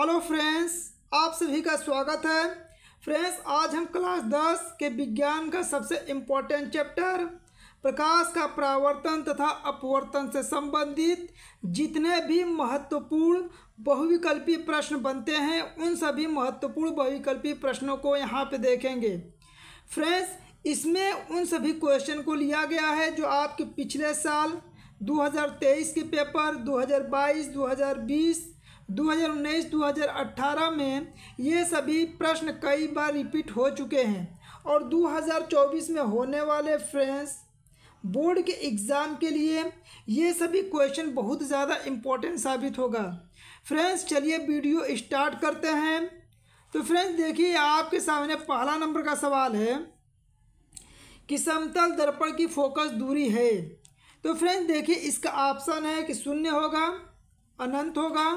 hello friends आप सभी का स्वागत है फ्रेंड्स आज हम क्लास दस के विज्ञान का सबसे इम्पोर्टेंट चैप्टर प्रकाश का प्रावर्तन तथा अपवर्तन से संबंधित जितने भी महत्वपूर्ण बहुविकल्पी प्रश्न बनते हैं उन सभी महत्वपूर्ण बहुविकल्पी प्रश्नों को यहाँ पे देखेंगे फ्रेंड्स इसमें उन सभी क्वेश्चन को लिया गया है जो आपके पिछले साल 2023 के पेपर 2022, 2020 2018 में ये सभी प्रश्न कई बार रिपीट हो चुके हैं और 2024 में होने वाले फ्रेंड्स बोर्ड के एग्ज़ाम के लिए ये सभी क्वेश्चन बहुत ज़्यादा इम्पोर्टेंट साबित होगा फ्रेंड्स चलिए वीडियो स्टार्ट करते हैं तो फ्रेंड्स देखिए आपके सामने पहला नंबर का सवाल है कि समतल दर्पण की फोकस दूरी है तो फ्रेंड्स देखिए इसका ऑप्शन है कि शून्य होगा अनंत होगा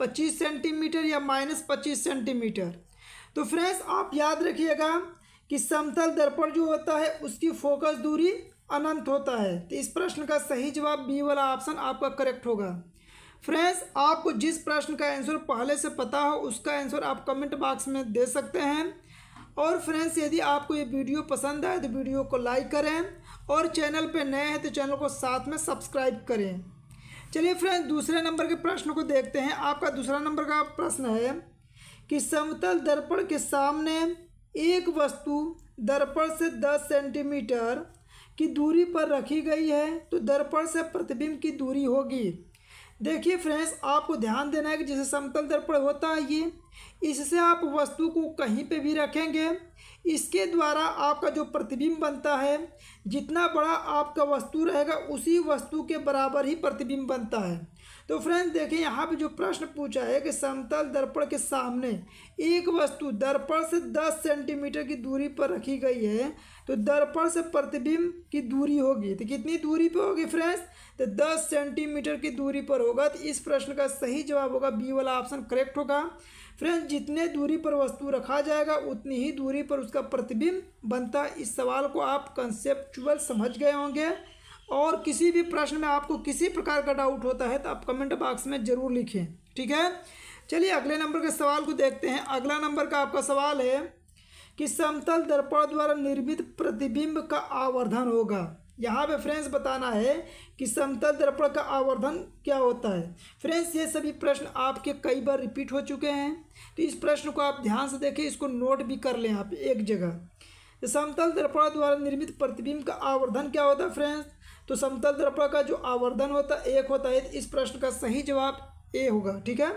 पच्चीस सेंटीमीटर या माइनस पच्चीस सेंटीमीटर तो फ्रेंड्स आप याद रखिएगा कि समतल दर्पण जो होता है उसकी फोकस दूरी अनंत होता है तो इस प्रश्न का सही जवाब बी वाला ऑप्शन आपका करेक्ट होगा फ्रेंड्स आपको जिस प्रश्न का आंसर पहले से पता हो उसका आंसर आप कमेंट बॉक्स में दे सकते हैं और फ्रेंड्स यदि आपको ये वीडियो पसंद आए तो वीडियो को लाइक करें और चैनल पर नए हैं तो चैनल को साथ में सब्सक्राइब करें चलिए फ्रेंड्स दूसरे नंबर के प्रश्न को देखते हैं आपका दूसरा नंबर का प्रश्न है कि समतल दर्पण के सामने एक वस्तु दर्पण से दस सेंटीमीटर की दूरी पर रखी गई है तो दर्पण से प्रतिबिंब की दूरी होगी देखिए फ्रेंड्स आपको ध्यान देना है कि जैसे समतल दर्पण होता है ये इससे आप वस्तु को कहीं पे भी रखेंगे इसके द्वारा आपका जो प्रतिबिंब बनता है जितना बड़ा आपका वस्तु रहेगा उसी वस्तु के बराबर ही प्रतिबिंब बनता है तो फ्रेंड्स देखें यहाँ पे जो प्रश्न पूछा है कि समतल दर्पण के सामने एक वस्तु दर्पण से दस सेंटीमीटर की दूरी पर रखी गई है तो दर्पण से प्रतिबिंब की दूरी होगी तो कितनी दूरी पर होगी फ्रेंड्स तो दस सेंटीमीटर की दूरी पर होगा तो इस प्रश्न का सही जवाब होगा बी वाला ऑप्शन करेक्ट होगा फ्रेंड्स जितने दूरी पर वस्तु रखा जाएगा उतनी ही दूरी पर उसका प्रतिबिंब बनता इस सवाल को आप कंसेप्चुअल समझ गए होंगे और किसी भी प्रश्न में आपको किसी प्रकार का डाउट होता है तो आप कमेंट बॉक्स में ज़रूर लिखें ठीक है चलिए अगले नंबर के सवाल को देखते हैं अगला नंबर का आपका सवाल है कि समतल दर्पण द्वारा निर्मित प्रतिबिंब का आवर्धन होगा यहाँ पे फ्रेंड्स बताना है कि समतल दर्पण का आवर्धन क्या होता है फ्रेंड्स ये सभी प्रश्न आपके कई बार रिपीट हो चुके हैं तो इस प्रश्न को आप ध्यान से देखें इसको नोट भी कर लें आप एक जगह समतल दर्पण द्वारा निर्मित प्रतिबिंब का आवर्धन क्या होता है फ्रेंड्स तो समतल दर्पण का जो आवर्धन होता है एक होता है तो इस प्रश्न का सही जवाब ए होगा ठीक है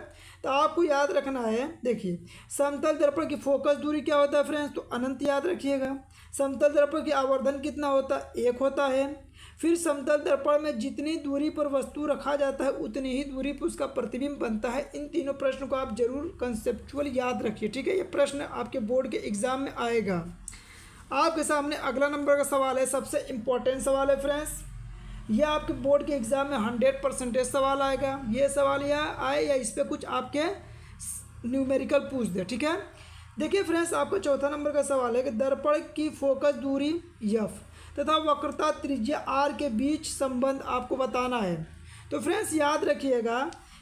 तो आपको याद रखना है देखिए समतल दर्पण की फोकस दूरी क्या होता है फ्रेंड्स तो अनंत याद रखिएगा समतल दर्पण की आवर्धन कितना होता है एक होता है फिर समतल दर्पण में जितनी दूरी पर वस्तु रखा जाता है उतनी ही दूरी पर उसका प्रतिबिंब बनता है इन तीनों प्रश्नों को आप जरूर कंसेप्चुअल याद रखिए ठीक है ये प्रश्न आपके बोर्ड के एग्जाम में आएगा आपके सामने अगला नंबर का सवाल है सबसे इंपॉर्टेंट सवाल है फ्रेंड्स यह आपके बोर्ड के एग्ज़ाम में हंड्रेड परसेंटेज सवाल आएगा ये सवाल यह आए या इस पर कुछ आपके न्यूमेरिकल पूछ दे ठीक है देखिए फ्रेंड्स आपका चौथा नंबर का सवाल है कि दर्पण की फोकस दूरी यफ तथा वक्रता त्रिज्या आर के बीच संबंध आपको बताना है तो फ्रेंड्स याद रखिएगा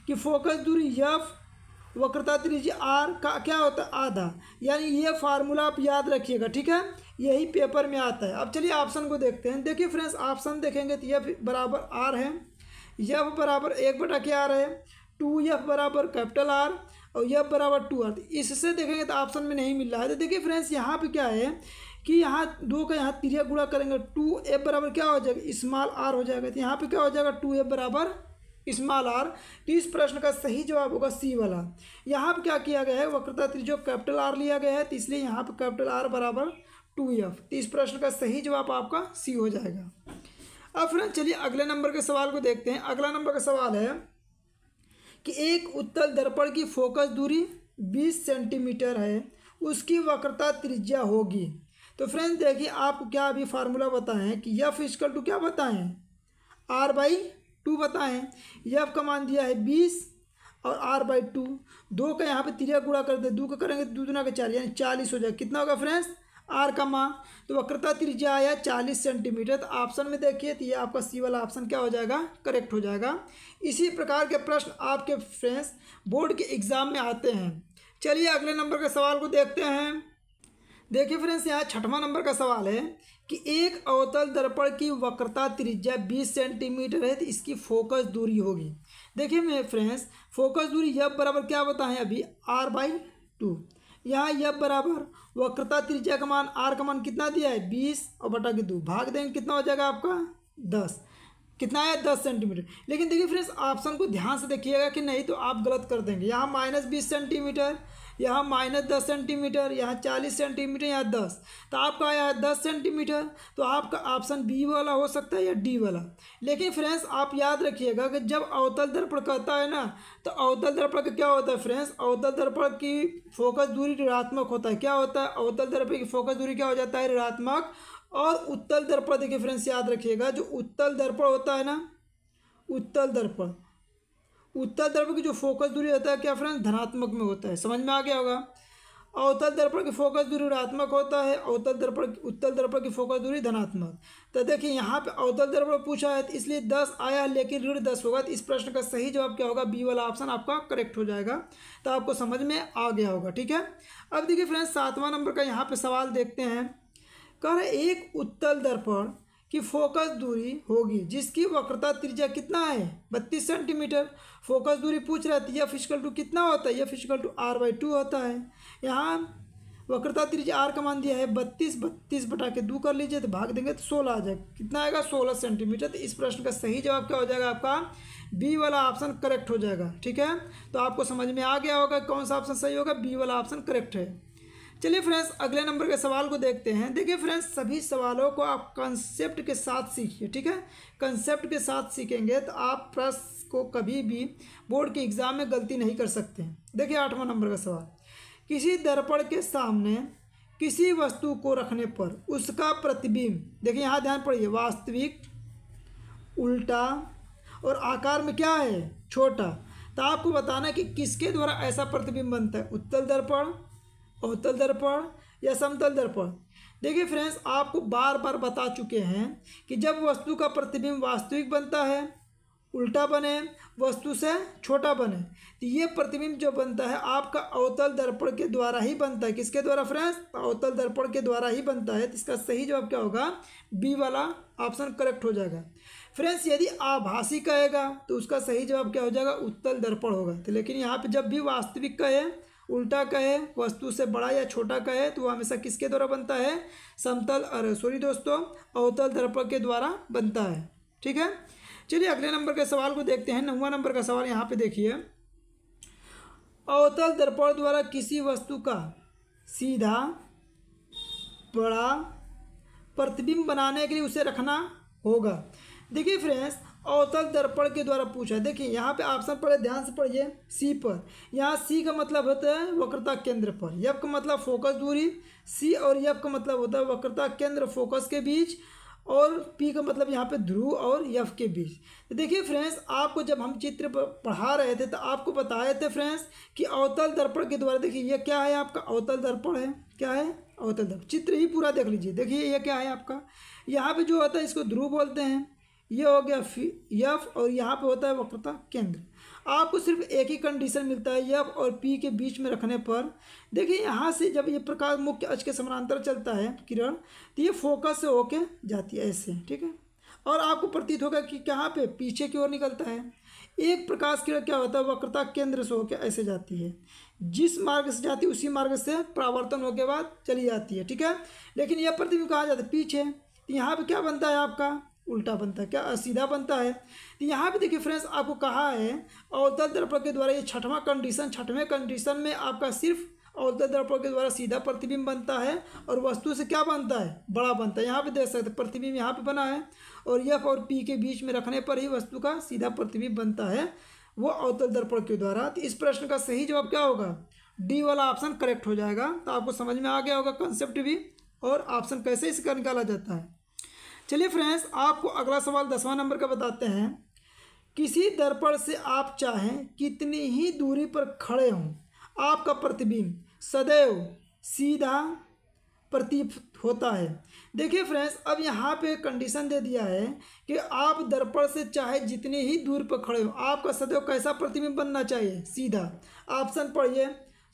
कि फोकस दूरी यफ वक्रता त्रिज्या आर का क्या होता है आधा यानी ये फार्मूला आप याद रखिएगा ठीक है यही पेपर में आता है अब चलिए ऑप्शन को देखते हैं देखिए फ्रेंड्स ऑप्शन देखेंगे तो यफ बराबर आर है यफ बराबर एक बटा के आर है टू यफ बराबर कैपिटल आर और यफ बराबर टू आर इससे देखेंगे तो ऑप्शन में नहीं मिल रहा है तो देखिए फ्रेंड्स यहाँ पर क्या है कि यहाँ दो का यहाँ तिरिया गुड़ा करेंगे टू एफ बराबर क्या हो जाएगा स्मॉल आर हो जाएगा तो यहाँ पे क्या हो जाएगा टू एफ बराबर स्मॉल आर तो इस प्रश्न का सही जवाब होगा सी वाला यहाँ पर क्या किया गया है वक्रता त्रिजो कैपिटल आर लिया गया है तो इसलिए यहाँ पर कैपिटल आर बराबर टू एफ तो इस प्रश्न का सही जवाब आपका सी हो जाएगा अब फिर चलिए अगले नंबर के सवाल को देखते हैं अगला नंबर का सवाल है कि एक उत्तल दर्पण की फोकस दूरी बीस सेंटीमीटर है उसकी वक्रता त्रिज्या होगी तो फ्रेंड्स देखिए आप क्या अभी फार्मूला बताएं कि यफ इजकल टू क्या बताएं आर बाई टू बताएं ये आपका मान दिया है बीस और आर बाई टू दो का यहाँ पे तिरिया गुड़ा कर दे दो का करेंगे तो दो दुना का चार यानी चालीस हो जाए कितना होगा फ्रेंड्स आर का मान तो वक्रता त्रिज्या आया चालीस सेंटीमीटर तो ऑप्शन में देखिए तो ये आपका सी वाला ऑप्शन क्या हो जाएगा करेक्ट हो जाएगा इसी प्रकार के प्रश्न आपके फ्रेंड्स बोर्ड के एग्ज़ाम में आते हैं चलिए अगले नंबर के सवाल को देखते हैं देखिए फ्रेंड्स यहाँ छठवां नंबर का सवाल है कि एक अवतल दर्पण की वक्रता त्रिज्या 20 सेंटीमीटर है तो इसकी फोकस दूरी होगी देखिए मैं फ्रेंड्स फोकस दूरी यब बराबर क्या बताएं अभी आर बाई टू यहाँ यब बराबर वक्रता त्रिज्या का मान आर का मान कितना दिया है बीस और बटा के दो भाग देंगे कितना हो जाएगा आपका दस कितना है दस सेंटीमीटर लेकिन देखिए फ्रेंड्स ऑप्शन को ध्यान से देखिएगा कि नहीं तो आप गलत कर देंगे यहाँ माइनस बीस सेंटीमीटर यहाँ माइनस दस सेंटीमीटर यहाँ चालीस सेंटीमीटर यहाँ दस तो आपका आया दस सेंटीमीटर तो आपका ऑप्शन बी वाला हो सकता है या डी वाला लेकिन फ्रेंड्स आप याद रखिएगा कि जब अवतल दर्पण कहता है ना तो अवतल दर्पण का क्या होता है फ्रेंड्स अवतल दर्पण की फोकस दूरी ऋणात्मक होता है क्या होता है अवतल दर्पण की फोकस दूरी क्या हो जाता है ऋणात्मक और उत्तल दर्पण देखिए फ्रेंड्स याद रखिएगा जो उत्तल दर्पण होता है ना उत्तल दर्पण उत्तल दर्पण की जो फोकस दूरी होता है क्या फ्रेंड्स धनात्मक में होता है समझ में आ गया होगा अवतल दर्पण की फोकस दूरी ऋणात्मक होता है अवतल दर्पण उत्तल दर्पण की फोकस दूरी धनात्मक तो देखिए यहाँ पे अवतल दर्पण पूछा है तो इसलिए दस आया लेकिन ऋण दस होगा तो इस प्रश्न का सही जवाब क्या होगा बी वाला ऑप्शन आपका करेक्ट हो जाएगा तो आपको समझ में आ गया होगा ठीक है अब देखिए फ्रेंड्स सातवां नंबर का यहाँ पर सवाल देखते हैं कह रहे एक उत्तल दर्पण की फोकस दूरी होगी जिसकी वक्रता त्रिज्या कितना है बत्तीस सेंटीमीटर फोकस दूरी पूछ रहा है तो यह फिजिकल टू कितना होता है यह physical two R by two होता है यहाँ वक्रता त्रिज्या आर का मान दिया है बत्तीस बत्तीस बटा के दो कर लीजिए तो भाग देंगे तो सोलह आ जाएगा कितना आएगा सोलह सेंटीमीटर तो इस प्रश्न का सही जवाब क्या हो जाएगा आपका बी वाला ऑप्शन करेक्ट हो जाएगा ठीक है तो आपको समझ में आ गया होगा कौन सा ऑप्शन सही होगा बी वाला ऑप्शन करेक्ट है चलिए फ्रेंड्स अगले नंबर के सवाल को देखते हैं देखिए फ्रेंड्स सभी सवालों को आप कंसेप्ट के साथ सीखिए ठीक है कंसेप्ट के साथ सीखेंगे तो आप प्रश्न को कभी भी बोर्ड के एग्ज़ाम में गलती नहीं कर सकते हैं देखिए आठवां नंबर का सवाल किसी दर्पण के सामने किसी वस्तु को रखने पर उसका प्रतिबिंब देखिए यहाँ ध्यान पड़िए वास्तविक उल्टा और आकार में क्या है छोटा तो आपको बताना कि किसके द्वारा ऐसा प्रतिबिंब बनता है उत्तल दर्पण अवतल दर्पण या समतल दर्पण देखिए फ्रेंड्स आपको बार बार बता चुके हैं कि जब वस्तु का प्रतिबिंब वास्तविक बनता है उल्टा बने वस्तु से छोटा बने तो ये प्रतिबिंब जो बनता है आपका अवतल दर्पण के द्वारा ही बनता है किसके द्वारा फ्रेंड्स अवतल दर्पण के द्वारा ही बनता है तो इसका सही जवाब क्या होगा बी वाला ऑप्शन करेक्ट हो जाएगा फ्रेंड्स यदि आभासी कहेगा तो उसका सही जवाब क्या हो जाएगा उत्तल दर्पण होगा तो लेकिन यहाँ पर जब भी वास्तविक कहे उल्टा कहे वस्तु से बड़ा या छोटा कहे तो वह हमेशा किसके द्वारा बनता है समतल अर सॉरी दोस्तों अवतल दर्पण के द्वारा बनता है ठीक है चलिए अगले नंबर के सवाल को देखते हैं नौवा नंबर का सवाल यहाँ पे देखिए अवतल दर्पण द्वारा किसी वस्तु का सीधा बड़ा प्रतिबिंब बनाने के लिए उसे रखना होगा देखिए फ्रेंड्स अवतल दर्पण के द्वारा पूछा है देखिए यहाँ पे ऑप्शन पढ़े ध्यान से पढ़िए सी पर यहाँ सी का मतलब होता है वक्रता केंद्र पर यप का मतलब फोकस दूरी सी और यप का मतलब होता है वक्रता केंद्र फोकस के बीच और पी का मतलब यहाँ पे ध्रुव और यफ के बीच तो देखिए फ्रेंड्स आपको जब हम चित्र पढ़ा रहे थे तो आपको बताए थे फ्रेंड्स कि अवतल दर्पण के द्वारा देखिए ये क्या है आपका अवतल दर्पण है क्या है अवतल दर्पण चित्र ही पूरा देख लीजिए देखिए ये क्या है आपका यहाँ पे जो होता है इसको ध्रुव बोलते हैं ये हो गया यफ और यहाँ पे होता है वक्रता केंद्र आपको सिर्फ एक ही कंडीशन मिलता है यफ और पी के बीच में रखने पर देखिए यहाँ से जब ये प्रकाश मुख्य अच के समानांतर चलता है किरण तो ये फोकस से होके जाती है ऐसे ठीक है और आपको प्रतीत होगा कि कहाँ पे पीछे की ओर निकलता है एक प्रकाश किरण क्या होता है वक्रता केंद्र से होकर ऐसे जाती है जिस मार्ग से जाती है उसी मार्ग से प्रावर्तन होकर बाद चली जाती है ठीक है लेकिन यह प्रतिबिंब कहाँ जाता है पीछे तो यहाँ पर क्या बनता है आपका उल्टा बनता है क्या सीधा बनता है तो यहाँ भी देखिए फ्रेंड्स आपको कहा है अवतल दर्पण के द्वारा ये छठवां कंडीशन छठवें कंडीशन में आपका सिर्फ अवतल दर्पण के द्वारा सीधा प्रतिबिंब बनता है और वस्तु से क्या बनता है बड़ा बनता है यहाँ पर देख सकते प्रतिबिंब यहाँ पर बना है और यफ़ और पी के बीच में रखने पर ही वस्तु का सीधा प्रतिबिंब बनता है वो अवतल दर्पण के द्वारा तो इस प्रश्न का सही जवाब क्या होगा डी वाला ऑप्शन करेक्ट हो जाएगा तो आपको समझ में आ गया होगा कंसेप्ट भी और ऑप्शन कैसे इसका निकाला जाता है चलिए फ्रेंड्स आपको अगला सवाल दसवां नंबर का बताते हैं किसी दर्पण से आप चाहें कितनी ही दूरी पर खड़े हों आपका प्रतिबिंब सदैव सीधा प्रतीत होता है देखिए फ्रेंड्स अब यहाँ पे कंडीशन दे दिया है कि आप दर्पण से चाहे जितने ही दूर पर खड़े हो आपका सदैव कैसा प्रतिबिंब बनना चाहिए सीधा ऑप्शन पढ़िए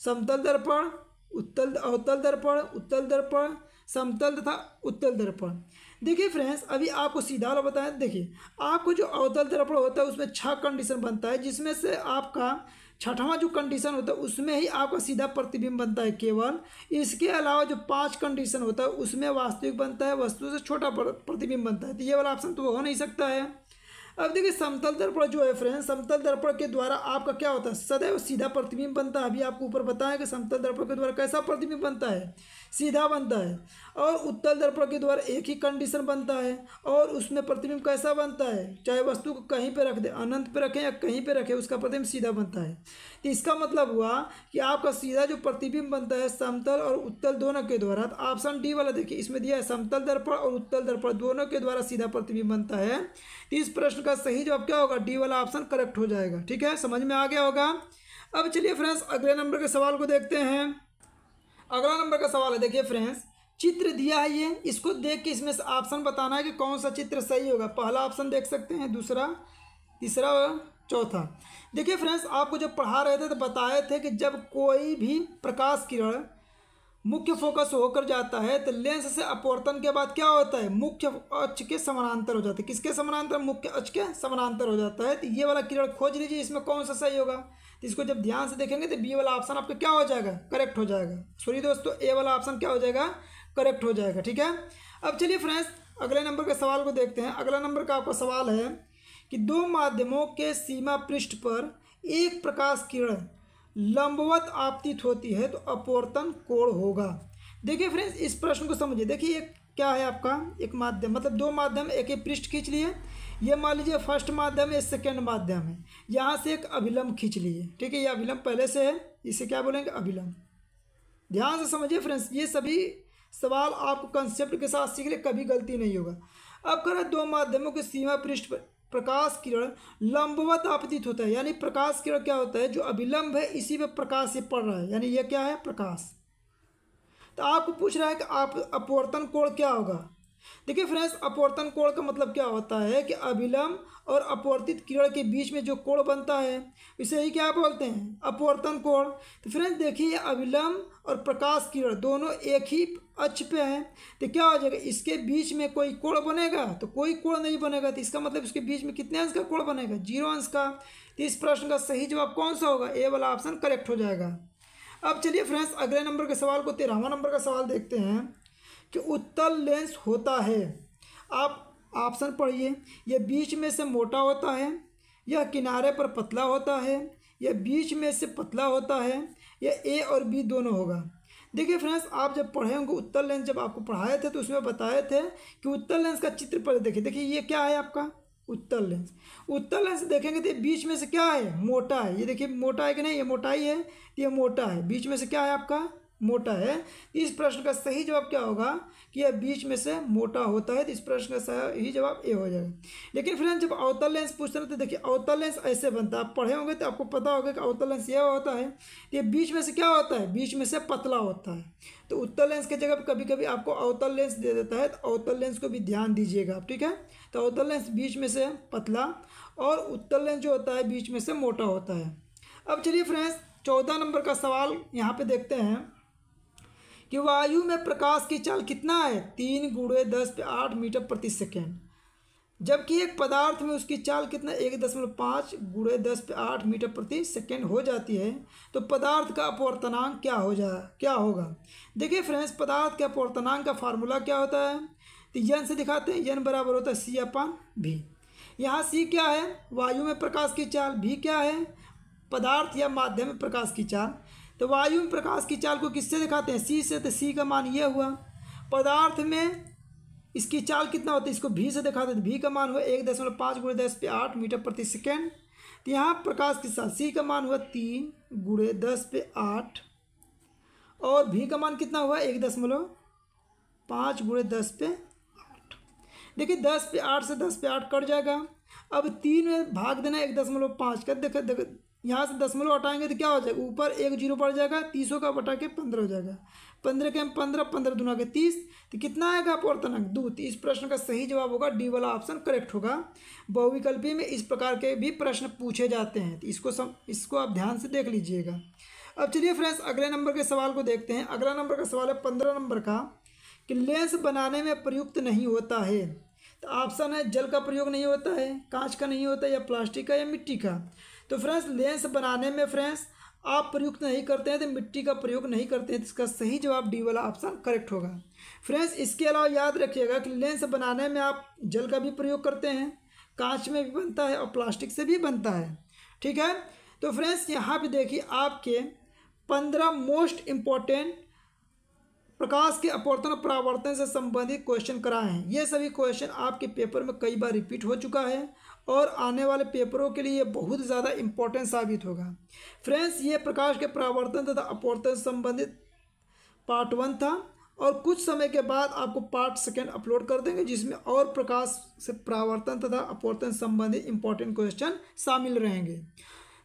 समतल दर्पण उत्तल अवतल दर्पण उत्तल दर्पण समतल तथा उत्तल दर्पण देखिए फ्रेंड्स अभी आपको सीधा वाला बताएं देखिए आपको जो अवतल दर्पण होता है उसमें छह कंडीशन बनता है जिसमें से आपका छठवां जो कंडीशन होता है उसमें ही आपका सीधा प्रतिबिंब बनता है केवल इसके अलावा जो पांच कंडीशन होता है उसमें वास्तविक बनता है वस्तु से छोटा प्रतिबिंब बनता है तो ये वाला ऑप्शन तो हो नहीं सकता है अब देखिए समतल दर्पण जो है फ्रेंड समतल दर्पण के द्वारा आपका क्या होता है सदैव सीधा प्रतिबिंब बनता है अभी आपको ऊपर बताया कि समतल दर्पण के द्वारा कैसा प्रतिबिंब बनता है सीधा बनता है और उत्तल दर्पण के द्वारा एक ही कंडीशन बनता है और उसमें प्रतिबिंब कैसा बनता है चाहे वस्तु को कहीं पर रख दे अनंत पर रखें या कहीं पर रखें उसका प्रतिबिंब सीधा बनता है तो इसका मतलब हुआ कि आपका सीधा जो प्रतिबिंब बनता है समतल और उत्तल दोनों के द्वारा तो ऑप्शन डी वाला देखिए इसमें दिया है समतल दर्पण और उत्तल दर्पण दोनों के द्वारा सीधा प्रतिबिंब बनता है तो इस प्रश्न इसका सही जवाब क्या होगा डी वाला ऑप्शन करेक्ट हो जाएगा ठीक है समझ में आ गया होगा अब चलिए फ्रेंड्स अगले नंबर के सवाल को देखते हैं अगला नंबर का सवाल है देखिए फ्रेंड्स चित्र दिया है ये इसको देख के इसमें ऑप्शन बताना है कि कौन सा चित्र सही होगा पहला ऑप्शन देख सकते हैं दूसरा तीसरा चौथा देखिए फ्रेंड्स आपको जब पढ़ा रहे थे तो बताए थे कि जब कोई भी प्रकाश किरण मुख्य फोकस होकर जाता है तो लेंस से अपवर्तन के बाद क्या होता है मुख्य अक्ष के समानांतर हो जाते हैं किसके समानांतर मुख्य अक्ष के समानांतर हो जाता है तो ये वाला किरण खोज लीजिए इसमें कौन सा सही होगा तो इसको जब ध्यान से देखेंगे तो बी वाला ऑप्शन आपका क्या हो जाएगा करेक्ट हो जाएगा सॉरी दोस्तों ए वाला ऑप्शन क्या हो जाएगा करेक्ट हो जाएगा ठीक है अब चलिए फ्रेंड्स अगले नंबर के सवाल को देखते हैं अगला नंबर का आपका सवाल है कि दो माध्यमों के सीमा पृष्ठ पर एक प्रकाश किरण लंबवत आपतित होती है तो अपवर्तन कोण होगा देखिए फ्रेंड्स इस प्रश्न को समझिए देखिए एक क्या है आपका एक माध्यम मतलब दो माध्यम एक ही पृष्ठ खींच लिए ये मान लीजिए फर्स्ट माध्यम है सेकेंड माध्यम है यहाँ से एक अभिलंब खींच लिए ठीक है ये अभिलंब पहले से है इसे क्या बोलेंगे अभिलंब ध्यान से समझिए फ्रेंड्स ये सभी सवाल आपको कंसेप्ट के साथ सीख ले कभी गलती नहीं होगा अब करा दो माध्यमों के सीमा पृष्ठ पर प्रकाश किरण लंबवत आपतित होता है यानी प्रकाश किरण क्या होता है जो अभिलंब है इसी में प्रकाश से पड़ रहा है यानी यह क्या है प्रकाश तो आपको पूछ रहा है कि आप अपवर्तन कोण क्या होगा देखिए फ्रेंड्स अपवर्तन कोण का मतलब क्या होता है कि अभिलंब और अपवर्तित किरण के बीच में जो कोण बनता है इसे ही क्या बोलते हैं अपवर्तन कोण तो फ्रेंड्स देखिए अभिलंब और प्रकाश किरण दोनों एक ही अक्ष पे हैं तो क्या हो जाएगा इसके बीच में कोई कोण बनेगा तो कोई कोण नहीं बनेगा तो इसका मतलब इसके बीच में कितने अंश का कोण बनेगा जीरो अंश का तो इस प्रश्न का सही जवाब कौन सा होगा ए वाला ऑप्शन करेक्ट हो जाएगा अब चलिए फ्रेंड्स अगले नंबर के सवाल को तेरहवा नंबर का सवाल देखते हैं कि उत्तल लेंस होता है आप ऑप्शन पढ़िए यह बीच में से मोटा होता है यह किनारे पर पतला होता है यह बीच में से पतला होता है यह ए और बी दोनों होगा देखिए फ्रेंड्स आप जब पढ़े होंगे लेंस जब आपको पढ़ाए थे तो उसमें बताए थे कि उत्तर लेंस का चित्र पर देखिए देखिए ये क्या है आपका उत्तर लेंस उत्तर लेंस देखेंगे तो बीच में से क्या है मोटा है ये देखिए मोटा है कि नहीं ये मोटाई है ये मोटा है बीच में से क्या है आपका मोटा है इस प्रश्न का सही जवाब क्या होगा कि यह बीच में से मोटा होता है तो इस प्रश्न का सही जवाब ए हो जाएगा लेकिन फ्रेंड जब अवतल लेंस पूछते हैं तो देखिए अवतल लेंस ऐसे बनता है आप पढ़े होंगे तो आपको पता होगा कि अवतल लेंस यह होता है कि बीच में से क्या होता है बीच में से पतला होता है तो उत्तर लेंस की जगह कभी कभी आपको अवतल लेंस दे देता है तो अवतल लेंस को भी ध्यान दीजिएगा आप ठीक है तो अवतल लेंस बीच में से पतला और उत्तर लेंस जो होता है बीच में से मोटा होता है अब चलिए फ्रेंड्स चौदह नंबर का सवाल यहाँ पे देखते हैं कि वायु में प्रकाश की चाल कितना है तीन गुड़े दस पे आठ मीटर प्रति सेकेंड जबकि एक पदार्थ में उसकी चाल कितना एक दशमलव पाँच गुड़े दस पे आठ मीटर प्रति सेकेंड हो जाती है तो पदार्थ का अपवर्तनांक क्या हो जा क्या होगा देखिए फ्रेंड्स पदार्थ के अपवर्तनांक का फार्मूला क्या होता है तो यन से दिखाते हैं यन बराबर होता है सी अपान भी यहाँ सी क्या है वायु में प्रकाश की चाल भी क्या है पदार्थ या माध्यम में प्रकाश की चाल तो वायु में प्रकाश की चाल को किससे दिखाते हैं सी से तो सी का मान ये हुआ पदार्थ में इसकी चाल कितना होती है इसको भी से दिखाते हैं तो भी का मान हुआ एक दशमलव पाँच गुड़े दस पे आठ मीटर प्रति सेकेंड तो यहाँ प्रकाश के साथ सी का मान हुआ तीन गुड़े दस पे आठ और भी का मान कितना हुआ एक दशमलव पाँच गुड़े दस पे आठ देखिए दस पे आठ से दस पे आठ कट जाएगा अब तीन में भाग देना एक दशमलव पाँच का देख यहाँ से दसमलव हटाएंगे तो क्या हो जाएगा ऊपर एक जीरो पड़ जाएगा तीसों का बटा के पंद्रह हो जाएगा पंद्रह के पंद्रह पंद्रह दुना के तीस तो कितना आएगा अंक दो तो इस प्रश्न का सही जवाब होगा डी वाला ऑप्शन करेक्ट होगा बहुविकल्पी में इस प्रकार के भी प्रश्न पूछे जाते हैं तो इसको सम इसको आप ध्यान से देख लीजिएगा अब चलिए फ्रेंड्स अगले नंबर के सवाल को देखते हैं अगला नंबर का सवाल है पंद्रह नंबर का कि लेंस बनाने में प्रयुक्त नहीं होता है तो ऑप्शन है जल का प्रयोग नहीं होता है कांच का नहीं होता या प्लास्टिक का या मिट्टी का तो फ्रेंड्स लेंस बनाने में फ्रेंड्स आप प्रयुक्त नहीं करते हैं तो मिट्टी का प्रयोग नहीं करते हैं तो इसका सही जवाब डी वाला ऑप्शन करेक्ट होगा फ्रेंड्स इसके अलावा याद रखिएगा कि लेंस बनाने में आप जल का भी प्रयोग करते हैं कांच में भी बनता है और प्लास्टिक से भी बनता है ठीक है तो फ्रेंड्स यहाँ पर देखिए आपके पंद्रह मोस्ट इम्पॉर्टेंट प्रकाश के अपवर्तन परावर्तन से संबंधित क्वेश्चन कराए हैं ये सभी क्वेश्चन आपके पेपर में कई बार रिपीट हो चुका है और आने वाले पेपरों के लिए बहुत ज़्यादा इम्पोर्टेंट साबित होगा फ्रेंड्स ये प्रकाश के परावर्तन तथा अपवर्तन संबंधित पार्ट वन था और कुछ समय के बाद आपको पार्ट सेकेंड अपलोड कर देंगे जिसमें और प्रकाश से परावर्तन तथा अपवर्तन संबंधित इंपॉर्टेंट क्वेश्चन शामिल रहेंगे